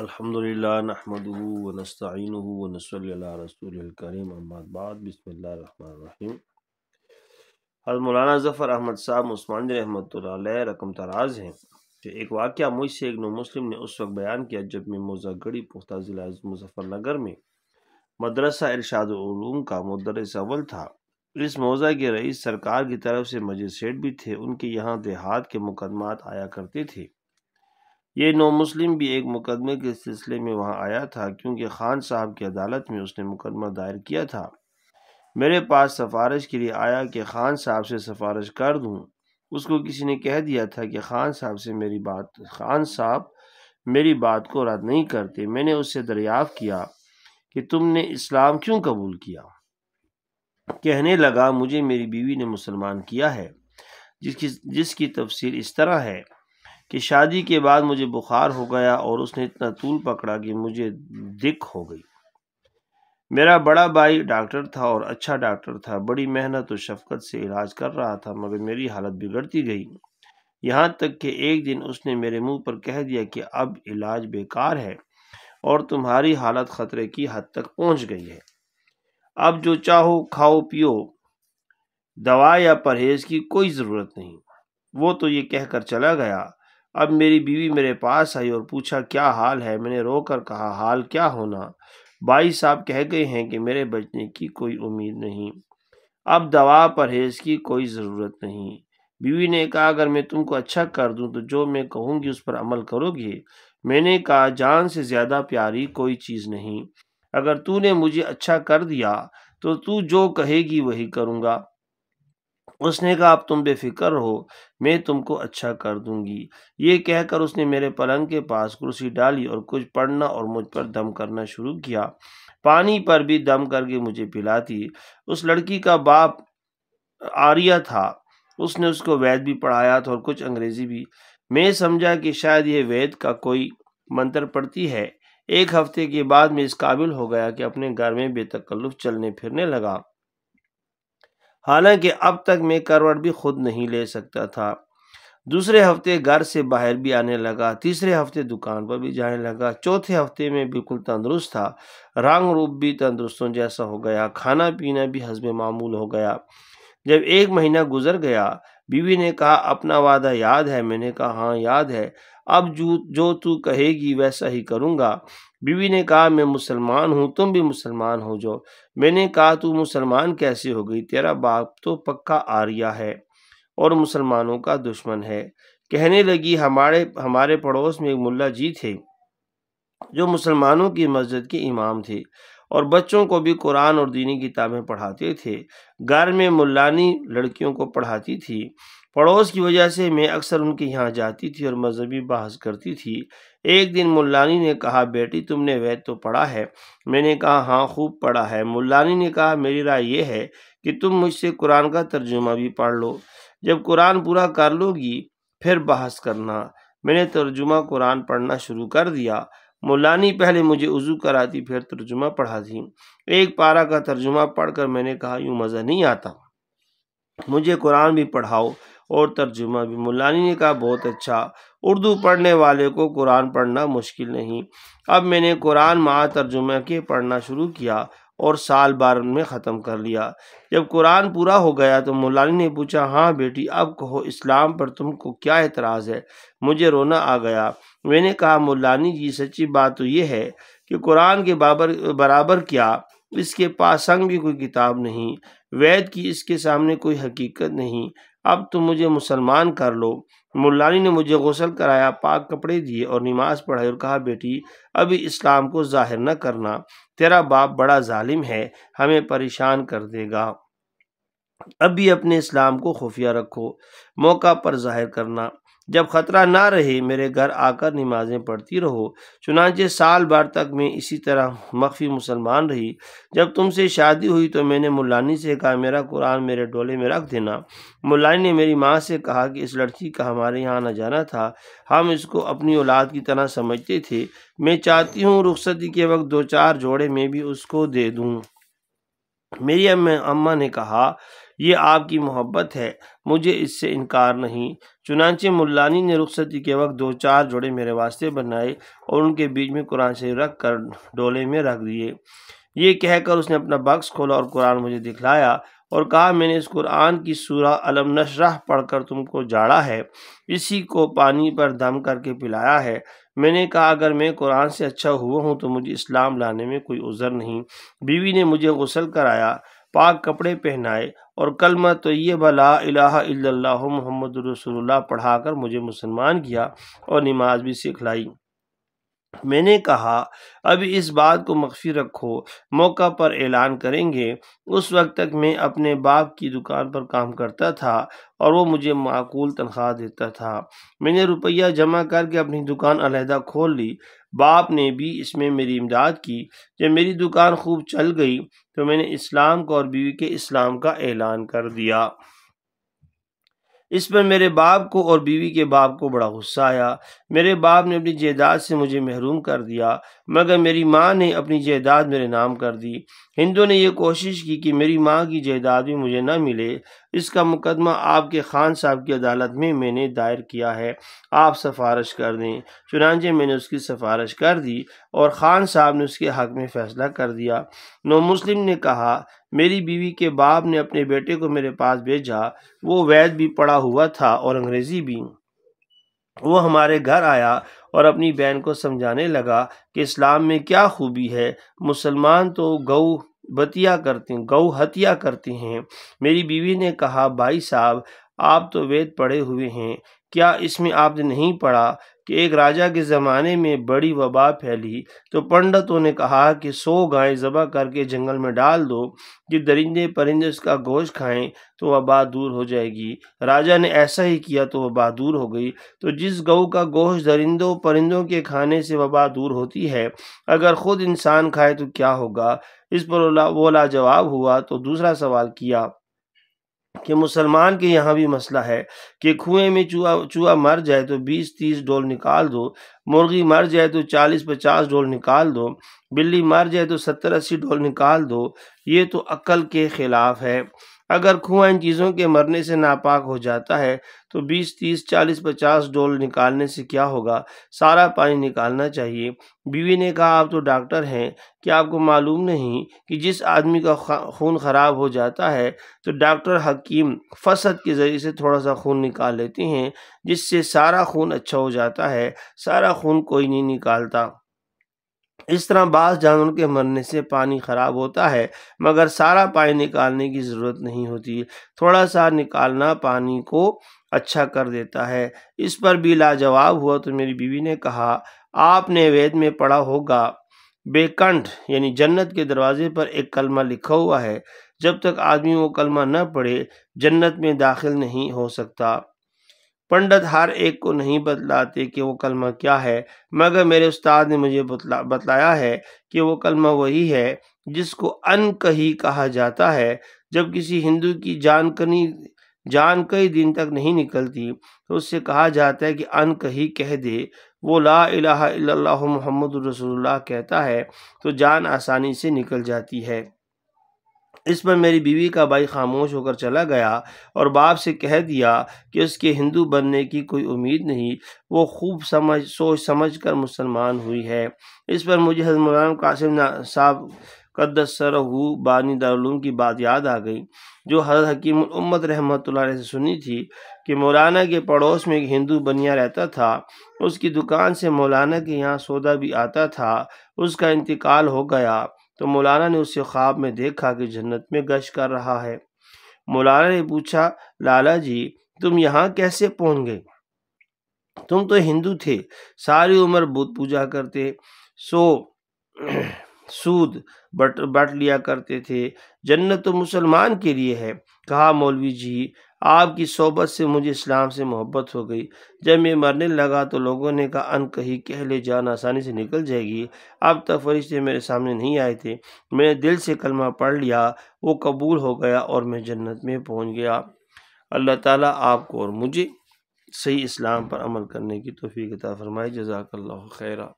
अल्हम्दुलिल्लाह नहमदुहु व नस्ताइनुहु व नसल्ली अला रसूलिल करीम अम्मा बाद बिस्मिल्लाह रहमान रहीम हज़रत मौलाना ज़फ़र अहमद साहब उस्मानी रहमतुल्लाह अलैह रकम तराज हैं कि एक वाक़ मुझसे एक नौ मुस्लिम ने उस वक्त बयान किया जब मैं मोजागढ़ी पुख्ता ज़िला मुजफ्फरनगर में मदरसा इरशाद उलूम का मदरस अवल था इस मोज़ा के रईस सरकार की तरफ से मजिस्ट्रेट भी थे उनके यहाँ देहात के मुकदमात आया करते थे ये नो मुस्लिम भी एक मुकदमे के सिलसिले में वहाँ आया था क्योंकि खान साहब की अदालत में उसने मुकदमा दायर किया था मेरे पास सफारश के लिए आया कि खान साहब से सफारश कर दूँ उसको किसी ने कह दिया था कि खान साहब से मेरी बात खान साहब मेरी बात को रद्द नहीं करते मैंने उससे दरियाफ़ किया कि तुमने इस्लाम क्यों कबूल किया कहने लगा मुझे मेरी बीवी ने मुसलमान किया है जिसकी जिसकी तफसीर इस तरह है कि शादी के बाद मुझे बुखार हो गया और उसने इतना तूल पकड़ा कि मुझे दिक हो गई मेरा बड़ा भाई डॉक्टर था और अच्छा डॉक्टर था बड़ी मेहनत और शफकत से इलाज कर रहा था मगर मेरी हालत बिगड़ती गई यहाँ तक कि एक दिन उसने मेरे मुंह पर कह दिया कि अब इलाज बेकार है और तुम्हारी हालत ख़तरे की हद तक पहुँच गई है अब जो चाहो खाओ पियो दवा या परहेज की कोई ज़रूरत नहीं वो तो ये कहकर चला गया अब मेरी बीवी मेरे पास आई और पूछा क्या हाल है मैंने रो कर कहा हाल क्या होना भाई साहब कह गए हैं कि मेरे बचने की कोई उम्मीद नहीं अब दवा परहेज की कोई ज़रूरत नहीं बीवी ने कहा अगर मैं तुमको अच्छा कर दूं तो जो मैं कहूँगी उस पर अमल करोगे मैंने कहा जान से ज़्यादा प्यारी कोई चीज़ नहीं अगर तूने मुझे अच्छा कर दिया तो तू जो कहेगी वही करूँगा उसने कहा अब तुम बेफिक्र हो मैं तुमको अच्छा कर दूंगी ये कहकर उसने मेरे पलंग के पास कुर्सी डाली और कुछ पढ़ना और मुझ पर दम करना शुरू किया पानी पर भी दम करके मुझे पिलाती उस लड़की का बाप आर्या था उसने उसको वैद भी पढ़ाया था और कुछ अंग्रेज़ी भी मैं समझा कि शायद ये वैद का कोई मंत्र पढ़ती है एक हफ्ते के बाद मैं इस काबिल हो गया कि अपने घर में बेतकल्लुफ़ चलने फिरने लगा हालांकि अब तक मैं करवट भी खुद नहीं ले सकता था दूसरे हफ्ते घर से बाहर भी आने लगा तीसरे हफ्ते दुकान पर भी जाने लगा चौथे हफ्ते में बिल्कुल तंदुरुस्त था रंग रूप भी तंदुरुस्तों जैसा हो गया खाना पीना भी हजब मामूल हो गया जब एक महीना गुजर गया बीवी ने कहा अपना वादा याद है मैंने कहा हाँ याद है अब जो जो तू कहेगी वैसा ही करूँगा बीवी ने कहा मैं मुसलमान हूँ तुम भी मुसलमान हो जाओ मैंने कहा तू मुसलमान कैसे हो गई तेरा बाप तो पक्का आर्या है और मुसलमानों का दुश्मन है कहने लगी हमारे हमारे पड़ोस में एक मुल्ला जी थे जो मुसलमानों की मस्जिद के इमाम थे और बच्चों को भी कुरान और दीनी किताबें पढ़ाते थे घर में मुल्लानी लड़कियों को पढ़ाती थी पड़ोस की वजह से मैं अक्सर उनके यहाँ जाती थी और मजहबी बहस करती थी एक दिन मुल्लानी ने कहा बेटी तुमने वैद तो पढ़ा है मैंने कहा हाँ खूब पढ़ा है मुल्लानी ने कहा मेरी राय यह है कि तुम मुझसे कुरान का तर्जुमा भी पढ़ लो जब कुरान पूरा कर लोगी फिर बहस करना मैंने तर्जुमा कुरान पढ़ना शुरू कर दिया मुलानी पहले मुझे वज़ू कराती फिर तर्जुमा पढ़ाती एक पारा का तर्जुमा पढ़कर मैंने कहा यूँ मज़ा नहीं आता मुझे कुरान भी पढ़ाओ और तर्जुमा भी मुलानी ने कहा बहुत अच्छा उर्दू पढ़ने वाले को कुरान पढ़ना मुश्किल नहीं अब मैंने कुरान माह तर्जुमे के पढ़ना शुरू किया और साल बार में ख़त्म कर लिया जब कुरान पूरा हो गया तो मौलानी ने पूछा हाँ बेटी अब कहो इस्लाम पर तुमको क्या एतराज़ है मुझे रोना आ गया मैंने कहा मौलानी जी सच्ची बात तो यह है कि कुरान के बाबर बराबर क्या इसके पास संग भी कोई किताब नहीं वैद की इसके सामने कोई हकीकत नहीं अब तुम मुझे मुसलमान कर लो मुल्लानी ने मुझे गसल कराया पाक कपड़े दिए और नमाज पढ़ाई और कहा बेटी अभी इस्लाम को जाहिर न करना तेरा बाप बड़ा जालिम है हमें परेशान कर देगा अब भी अपने इस्लाम को खुफिया रखो मौका पर जाहिर करना जब ख़तरा ना रहे मेरे घर आकर नमाज़ें पढ़ती रहो चुनाचे साल भर तक मैं इसी तरह मख्फी मुसलमान रही जब तुमसे शादी हुई तो मैंने मुलानी से कहा मेरा कुरान मेरे डोले में रख देना मुलानी ने मेरी माँ से कहा कि इस लड़की का हमारे यहाँ आना जाना था हम इसको अपनी औलाद की तरह समझते थे मैं चाहती हूँ रुख्सती के वक्त दो चार जोड़े में भी उसको दे दूँ मेरी अम्मा ने कहा ये आपकी मोहब्बत है मुझे इससे इनकार नहीं चुनाचे मुल्लानी ने रुखसती के वक्त दो चार जोड़े मेरे वास्ते बनाए और उनके बीच में कुरान से रख कर डोले में रख दिए ये कहकर उसने अपना बक्स खोला और कुरान मुझे दिखलाया और कहा मैंने इस कुरान की सूरा अलम नशराह पढ़कर तुमको जाड़ा है इसी को पानी पर दम करके पिलाया है मैंने कहा अगर मैं कुरान से अच्छा हुआ हूँ तो मुझे इस्लाम लाने में कोई उज़र नहीं बीवी ने मुझे गसल कराया पाक कपड़े पहनाए और मैं तो ये भला अला मोहम्मद रसोल्ला पढ़ा कर मुझे मुसलमान किया और नमाज भी सिखलाई मैंने कहा अभी इस बात को मख्फी रखो मौका पर ऐलान करेंगे उस वक्त तक मैं अपने बाप की दुकान पर काम करता था और वो मुझे माकूल तनख्वाह देता था मैंने रुपया जमा करके अपनी दुकान अलहदा खोल ली बाप ने भी इसमें मेरी इमदाद की जब मेरी दुकान खूब चल गई तो मैंने इस्लाम को और बीवी के इस्लाम का ऐलान कर दिया इस पर मेरे बाप को और बीवी के बाप को बड़ा गुस्सा आया मेरे बाप ने अपनी जायदाद से मुझे महरूम कर दिया मगर मेरी माँ ने अपनी जायदाद मेरे नाम कर दी हिंदू ने यह कोशिश की कि मेरी माँ की जायदाद भी मुझे ना मिले इसका मुकदमा आपके खान साहब की अदालत में मैंने दायर किया है आप सिफ़ारश कर दें चुनानचे मैंने उसकी सिफारिश कर दी और ख़ान साहब ने उसके हक़ में फ़ैसला कर दिया नो मुस्लिम ने कहा मेरी बीवी के बाप ने अपने बेटे को मेरे पास भेजा वो वैद भी पड़ा हुआ था और अंग्रेज़ी भी वो हमारे घर आया और अपनी बहन को समझाने लगा कि इस्लाम में क्या खूबी है मुसलमान तो गऊ बतिया करती गौ हत्या करती हैं मेरी बीवी ने कहा भाई साहब आप तो वेद पढ़े हुए हैं क्या इसमें आपने नहीं पढ़ा कि एक राजा के ज़माने में बड़ी वबा फैली तो पंडितों ने कहा कि सौ गायें ज़बह करके जंगल में डाल दो कि दरिंदे परिंदे उसका गोश्त खाएं तो वबा दूर हो जाएगी राजा ने ऐसा ही किया तो वबा दूर हो गई तो जिस गऊ का गोश्त दरिंदों परिंदों के खाने से वबा दूर होती है अगर ख़ुद इंसान खाए तो क्या होगा इस पर वो लाजवाब हुआ तो दूसरा सवाल किया कि मुसलमान के यहाँ भी मसला है कि कुएं में चूहा चूहा मर जाए तो बीस तीस डोल निकाल दो मुर्गी मर जाए तो चालीस पचास डोल निकाल दो बिल्ली मर जाए तो सत्तर अस्सी डोल निकाल दो ये तो अक्ल के ख़िलाफ़ है अगर कुआं इन चीज़ों के मरने से नापाक हो जाता है तो 20, 30, 40, 50 डोल निकालने से क्या होगा सारा पानी निकालना चाहिए बीवी ने कहा आप तो डॉक्टर हैं क्या आपको मालूम नहीं कि जिस आदमी का खून ख़राब हो जाता है तो डॉक्टर हकीम फसद के ज़रिए से थोड़ा सा खून निकाल लेते हैं जिससे सारा खून अच्छा हो जाता है सारा खून कोई नहीं निकालता इस तरह बास जानवर के मरने से पानी ख़राब होता है मगर सारा पानी निकालने की ज़रूरत नहीं होती थोड़ा सा निकालना पानी को अच्छा कर देता है इस पर भी लाजवाब हुआ तो मेरी बीवी ने कहा आपने वेद में पढ़ा होगा बेकंठ यानी जन्नत के दरवाजे पर एक कलमा लिखा हुआ है जब तक आदमी वो कलमा न पढ़े जन्नत में दाखिल नहीं हो सकता पंडित हर एक को नहीं बतलाते कि वो कलमा क्या है मगर मेरे उस्ताद ने मुझे बतला बतलाया है कि वो कलमा वही है जिसको अन कही कहा जाता है जब किसी हिंदू की जानकनी जान कई दिन तक नहीं निकलती तो उससे कहा जाता है कि अन कही कह दे वो ला इलाहा इल्लल्लाहु मोहम्मद रसूलुल्लाह कहता है तो जान आसानी से निकल जाती है इस पर मेरी बीवी का भाई खामोश होकर चला गया और बाप से कह दिया कि उसके हिंदू बनने की कोई उम्मीद नहीं वो खूब समझ सोच समझ कर मुसलमान हुई है इस पर मुझे हजमान मौलाना कासिम साहब कदसर हु बानी दारूम की बात याद आ गई जो हजरत हकीम उम्मत रहमत से सुनी थी कि मौलाना के पड़ोस में एक हिंदू बनिया रहता था उसकी दुकान से मौलाना के यहाँ सौदा भी आता था उसका इंतकाल हो गया तो मौलाना ने उसे ख्वाब में देखा कि जन्नत में गश कर रहा है मौलाना ने पूछा लाला जी तुम यहाँ कैसे पहुँच गए तुम तो हिंदू थे सारी उम्र बुद्ध पूजा करते सो सूद बट बट लिया करते थे जन्नत तो मुसलमान के लिए है कहा मौलवी जी आपकी सोबत से मुझे इस्लाम से मोहब्बत हो गई जब मैं मरने लगा तो लोगों ने कहा अन कहीं कह ले जान आसानी से निकल जाएगी अब तक फरिश्ते मेरे सामने नहीं आए थे मैंने दिल से कलमा पढ़ लिया वो कबूल हो गया और मैं जन्नत में पहुंच गया अल्लाह ताला आपको और मुझे सही इस्लाम पर अमल करने की तोफ़ी फ़रमाए जजाकल्ला खैरा